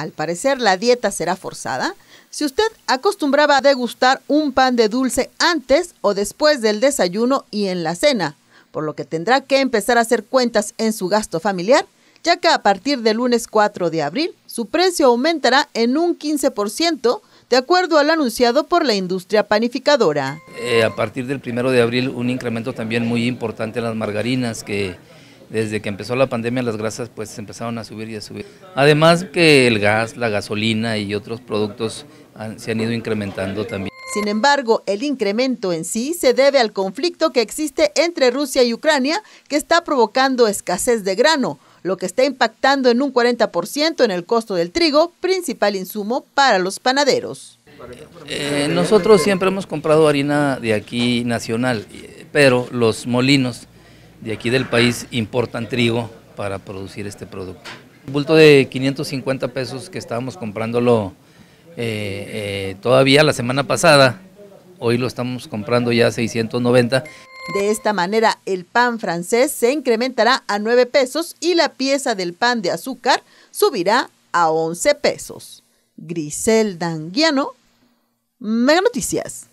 al parecer la dieta será forzada, si usted acostumbraba a degustar un pan de dulce antes o después del desayuno y en la cena, por lo que tendrá que empezar a hacer cuentas en su gasto familiar, ya que a partir del lunes 4 de abril su precio aumentará en un 15% de acuerdo al anunciado por la industria panificadora. Eh, a partir del 1 de abril un incremento también muy importante en las margarinas que desde que empezó la pandemia las grasas pues empezaron a subir y a subir. Además que el gas, la gasolina y otros productos se han ido incrementando también. Sin embargo, el incremento en sí se debe al conflicto que existe entre Rusia y Ucrania que está provocando escasez de grano, lo que está impactando en un 40% en el costo del trigo, principal insumo para los panaderos. Eh, nosotros siempre hemos comprado harina de aquí nacional, pero los molinos de aquí del país importan trigo para producir este producto. Un bulto de 550 pesos que estábamos comprándolo eh, eh, todavía la semana pasada, hoy lo estamos comprando ya 690. De esta manera, el pan francés se incrementará a 9 pesos y la pieza del pan de azúcar subirá a 11 pesos. Grisel Danguiano, Mega Noticias.